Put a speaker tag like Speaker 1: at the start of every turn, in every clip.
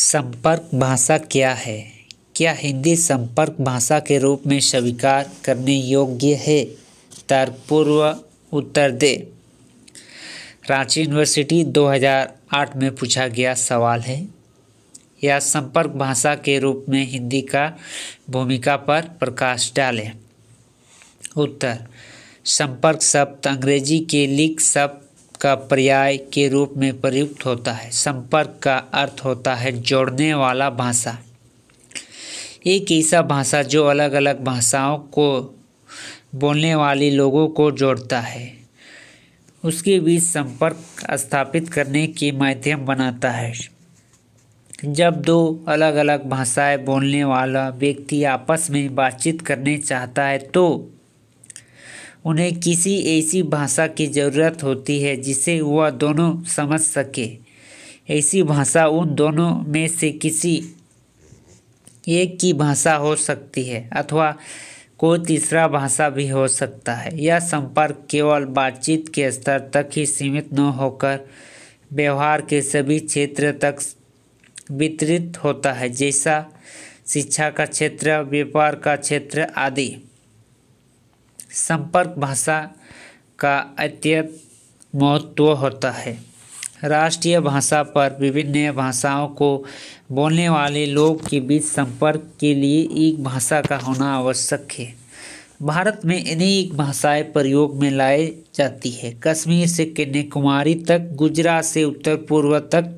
Speaker 1: संपर्क भाषा क्या है क्या हिंदी संपर्क भाषा के रूप में स्वीकार करने योग्य है तर्कपूर्व उत्तर दे रांची यूनिवर्सिटी 2008 में पूछा गया सवाल है या संपर्क भाषा के रूप में हिंदी का भूमिका पर प्रकाश डालें उत्तर संपर्क शब्द अंग्रेजी के लिख शब्द का पर्याय के रूप में प्रयुक्त होता है संपर्क का अर्थ होता है जोड़ने वाला भाषा एक ऐसा भाषा जो अलग अलग भाषाओं को बोलने वाले लोगों को जोड़ता है उसके बीच संपर्क स्थापित करने के माध्यम बनाता है जब दो अलग अलग भाषाएं बोलने वाला व्यक्ति आपस में बातचीत करने चाहता है तो उन्हें किसी ऐसी भाषा की ज़रूरत होती है जिसे वह दोनों समझ सके ऐसी भाषा उन दोनों में से किसी एक की भाषा हो सकती है अथवा कोई तीसरा भाषा भी हो सकता है यह संपर्क केवल बातचीत के स्तर तक ही सीमित न होकर व्यवहार के सभी क्षेत्र तक वितरित होता है जैसा शिक्षा का क्षेत्र व्यापार का क्षेत्र आदि संपर्क भाषा का अत्यंत महत्व होता है राष्ट्रीय भाषा पर विभिन्न भाषाओं को बोलने वाले लोग के बीच संपर्क के लिए एक भाषा का होना आवश्यक है भारत में अनेक भाषाएं प्रयोग में लाई जाती है कश्मीर से कन्याकुमारी तक गुजरात से उत्तर पूर्व तक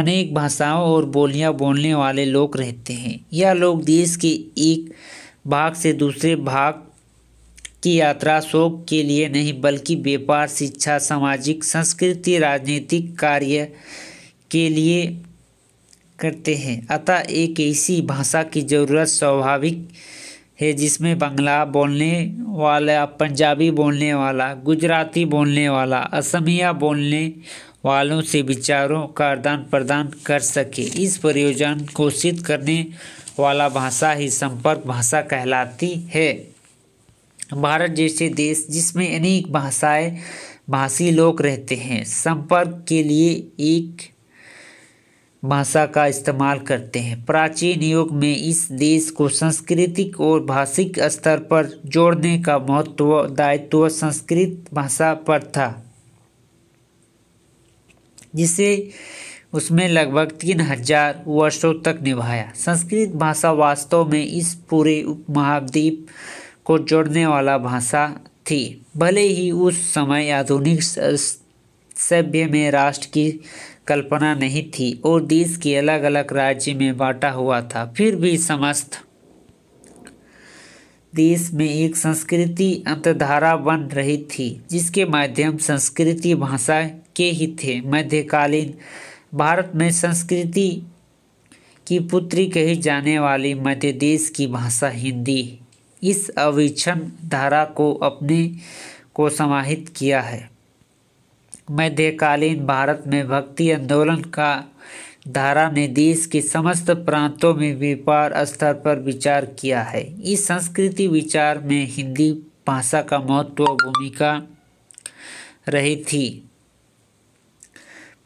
Speaker 1: अनेक भाषाओं और बोलियां बोलने वाले लोग रहते हैं यह लोग देश के एक भाग से दूसरे भाग की यात्रा शोक के लिए नहीं बल्कि व्यापार शिक्षा सामाजिक संस्कृति राजनीतिक कार्य के लिए करते हैं अतः एक ऐसी भाषा की ज़रूरत स्वाभाविक है जिसमें बंगला बोलने वाला पंजाबी बोलने वाला गुजराती बोलने वाला असमिया बोलने वालों से विचारों का आदान प्रदान कर सके इस परियोजन घोषित करने वाला भाषा ही संपर्क भाषा कहलाती है भारत जैसे देश जिसमें अनेक भाषाएं भाषी लोग रहते हैं संपर्क के लिए एक भाषा का इस्तेमाल करते हैं प्राचीन युग में इस देश को सांस्कृतिक और भाषिक स्तर पर जोड़ने का महत्व दायित्व संस्कृत भाषा पर था जिसे उसमें लगभग तीन हजार वर्षों तक निभाया संस्कृत भाषा वास्तव में इस पूरे महाद्वीप को जोड़ने वाला भाषा थी भले ही उस समय आधुनिक सभ्य में राष्ट्र की कल्पना नहीं थी और देश के अलग अलग राज्य में बांटा हुआ था फिर भी समस्त देश में एक संस्कृति अंतधारा बन रही थी जिसके माध्यम संस्कृति भाषा के ही थे मध्यकालीन भारत में संस्कृति की पुत्री कही जाने वाली मध्य देश की भाषा हिंदी इस अविच्छन धारा को अपने को समाहित किया है मध्यकालीन भारत में भक्ति आंदोलन का धारा ने देश के समस्त प्रांतों में व्यापार स्तर पर विचार किया है इस संस्कृति विचार में हिंदी भाषा का महत्व भूमिका रही थी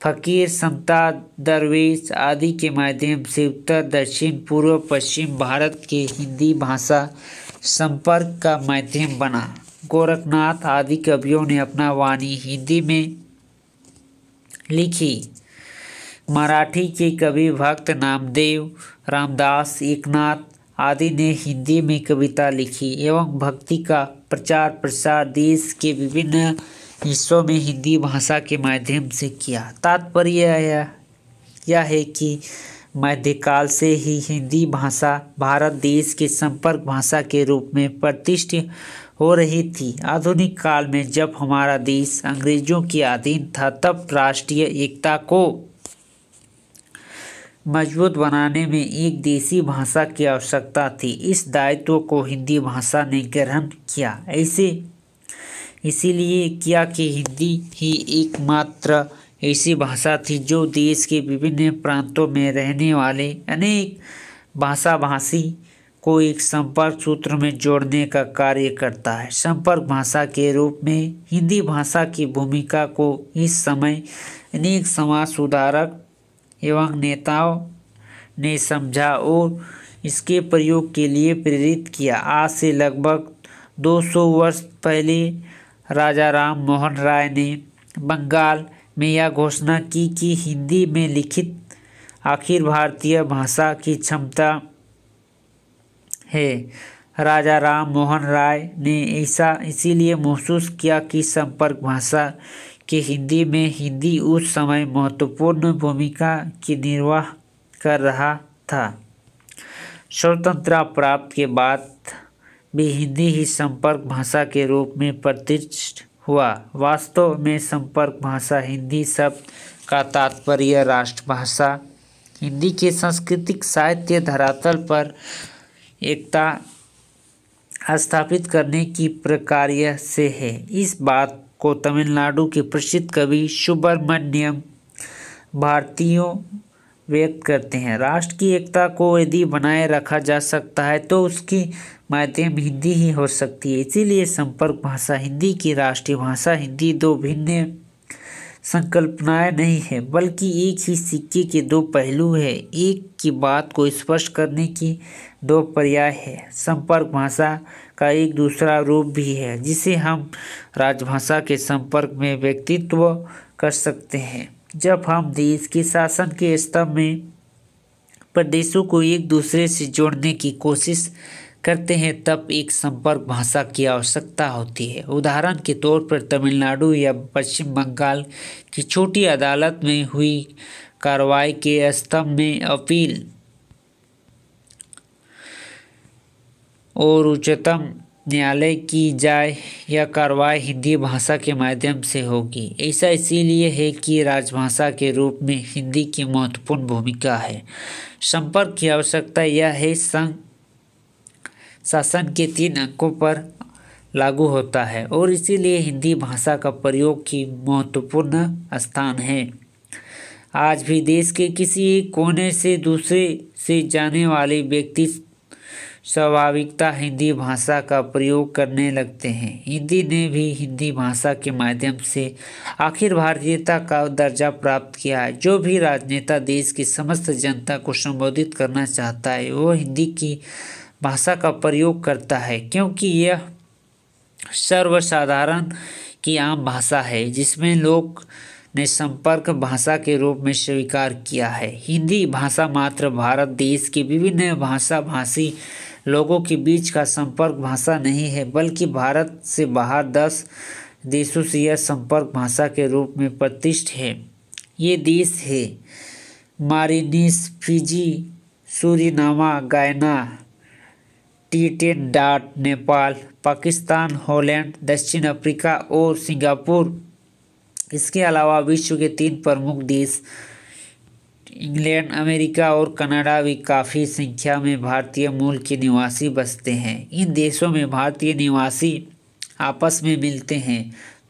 Speaker 1: फकीर समता दरवेश आदि के माध्यम से उत्तर दक्षिण पूर्व पश्चिम भारत के हिंदी भाषा संपर्क का माध्यम बना गोरखनाथ आदि कवियों ने अपना वाणी हिंदी में लिखी मराठी के कवि भक्त नामदेव रामदास एकनाथ आदि ने हिंदी में कविता लिखी एवं भक्ति का प्रचार प्रसार देश के विभिन्न हिस्सों में हिंदी भाषा के माध्यम से किया तात्पर्य यह है कि मध्यकाल से ही हिंदी भाषा भारत देश के संपर्क भाषा के रूप में प्रतिष्ठित हो रही थी आधुनिक काल में जब हमारा देश अंग्रेजों के अधीन था तब राष्ट्रीय एकता को मजबूत बनाने में एक देसी भाषा की आवश्यकता थी इस दायित्व को हिंदी भाषा ने ग्रहण किया ऐसे इसीलिए किया कि हिंदी ही एकमात्र ऐसी भाषा थी जो देश के विभिन्न प्रांतों में रहने वाले अनेक भाषा भाषी को एक संपर्क सूत्र में जोड़ने का कार्य करता है संपर्क भाषा के रूप में हिंदी भाषा की भूमिका को इस समय अनेक समाज सुधारक एवं नेताओं ने समझा और इसके प्रयोग के लिए प्रेरित किया आज से लगभग 200 वर्ष पहले राजा राम मोहन राय ने बंगाल में यह घोषणा की कि हिंदी में लिखित आखिर भारतीय भाषा की क्षमता है राजा राम मोहन राय ने ऐसा इसीलिए महसूस किया कि संपर्क भाषा के हिंदी में हिंदी उस समय महत्वपूर्ण भूमिका की निर्वाह कर रहा था स्वतंत्रता प्राप्त के बाद भी हिंदी ही संपर्क भाषा के रूप में प्रतिष्ठित हुआ वास्तव में संपर्क भाषा हिंदी शब्द का तात्पर्य राष्ट्रभाषा हिंदी के सांस्कृतिक साहित्य धरातल पर एकता स्थापित करने की प्रक्रिया से है इस बात को तमिलनाडु के प्रसिद्ध कवि सुब्रमण्यम भारतीयों व्यक्त करते हैं राष्ट्र की एकता को यदि बनाए रखा जा सकता है तो उसकी माध्यम हिंदी ही हो सकती है इसीलिए संपर्क भाषा हिंदी की राष्ट्रीय भाषा हिंदी दो भिन्न संकल्पनाएं नहीं है बल्कि एक ही सिक्के के दो पहलू है एक की बात को स्पष्ट करने की दो पर्याय है संपर्क भाषा का एक दूसरा रूप भी है जिसे हम राजभाषा के संपर्क में व्यक्तित्व कर सकते हैं जब हम देश के शासन के स्तंभ में प्रदेशों को एक दूसरे से जोड़ने की कोशिश करते हैं तब एक संपर्क भाषा की आवश्यकता होती है उदाहरण के तौर पर तमिलनाडु या पश्चिम बंगाल की छोटी अदालत में हुई कार्रवाई के स्तंभ में अपील और उच्चतम न्यायालय की जाए या कार्रवाई हिंदी भाषा के माध्यम से होगी ऐसा इसीलिए है कि राजभाषा के रूप में हिंदी की महत्वपूर्ण भूमिका है संपर्क की आवश्यकता यह है संघ शासन के तीन अंकों पर लागू होता है और इसीलिए हिंदी भाषा का प्रयोग की महत्वपूर्ण स्थान है आज भी देश के किसी कोने से दूसरे से जाने वाले व्यक्ति स्वाभाविकता हिंदी भाषा का प्रयोग करने लगते हैं हिंदी ने भी हिंदी भाषा के माध्यम से आखिर भारतीयता का दर्जा प्राप्त किया है जो भी राजनेता देश की समस्त जनता को संबोधित करना चाहता है वो हिंदी की भाषा का प्रयोग करता है क्योंकि यह सर्वसाधारण की आम भाषा है जिसमें लोग ने संपर्क भाषा के रूप में स्वीकार किया है हिंदी भाषा मात्र भारत देश के विभिन्न भाषा भाषी लोगों के बीच का संपर्क भाषा नहीं है बल्कि भारत से बाहर दस देशों से यह संपर्क भाषा के रूप में प्रतिष्ठित है ये देश है मारिनिस Fiji Suriname Guyana Trinidad Nepal Pakistan Holland दक्षिण अफ्रीका और सिंगापुर इसके अलावा विश्व के तीन प्रमुख देश इंग्लैंड अमेरिका और कनाडा भी काफ़ी संख्या में भारतीय मूल के निवासी बसते हैं इन देशों में भारतीय निवासी आपस में मिलते हैं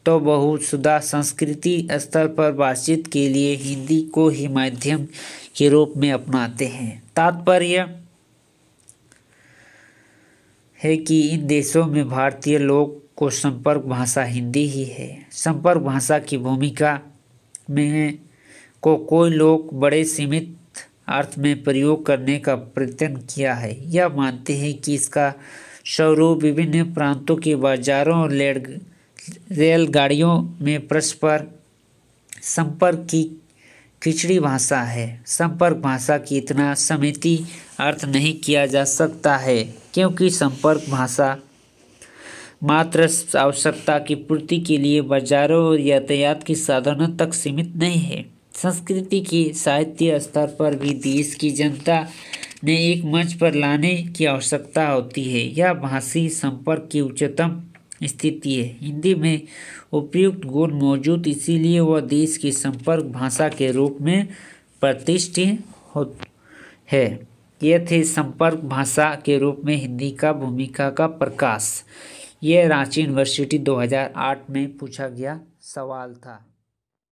Speaker 1: तो बहुशुदा संस्कृति स्तर पर बातचीत के लिए हिंदी को ही माध्यम के रूप में अपनाते हैं तात्पर्य है कि इन देशों में भारतीय लोग को संपर्क भाषा हिंदी ही है संपर्क भाषा की भूमिका में को कोई लोग बड़े सीमित अर्थ में प्रयोग करने का प्रयत्न किया है यह मानते हैं कि इसका स्वरूप विभिन्न प्रांतों के बाजारों और रेलगाड़ियों में परस्पर संपर्क की खिचड़ी भाषा है संपर्क भाषा की इतना समिति अर्थ नहीं किया जा सकता है क्योंकि संपर्क भाषा मात्र आवश्यकता की पूर्ति के लिए बाजारों और यातायात के साधनों तक सीमित नहीं है संस्कृति की साहित्य स्तर पर भी देश की जनता ने एक मंच पर लाने की आवश्यकता होती है यह भाषी संपर्क की उच्चतम स्थिति है हिंदी में उपयुक्त गुण मौजूद इसीलिए वह देश की संपर्क भाषा के रूप में प्रतिष्ठित हो है यह थे संपर्क भाषा के रूप में हिंदी का भूमिका का प्रकाश यह रांची यूनिवर्सिटी 2008 में पूछा गया सवाल था